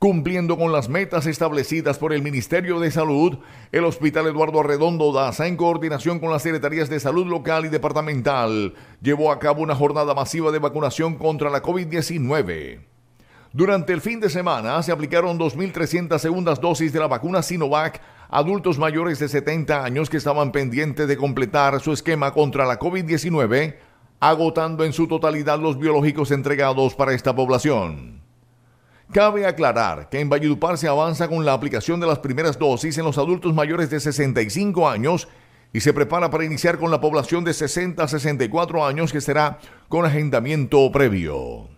Cumpliendo con las metas establecidas por el Ministerio de Salud, el Hospital Eduardo Arredondo Daza, en coordinación con las Secretarías de Salud Local y Departamental, llevó a cabo una jornada masiva de vacunación contra la COVID-19. Durante el fin de semana se aplicaron 2.300 segundas dosis de la vacuna Sinovac a adultos mayores de 70 años que estaban pendientes de completar su esquema contra la COVID-19, agotando en su totalidad los biológicos entregados para esta población. Cabe aclarar que en Valledupar se avanza con la aplicación de las primeras dosis en los adultos mayores de 65 años y se prepara para iniciar con la población de 60 a 64 años que será con agendamiento previo.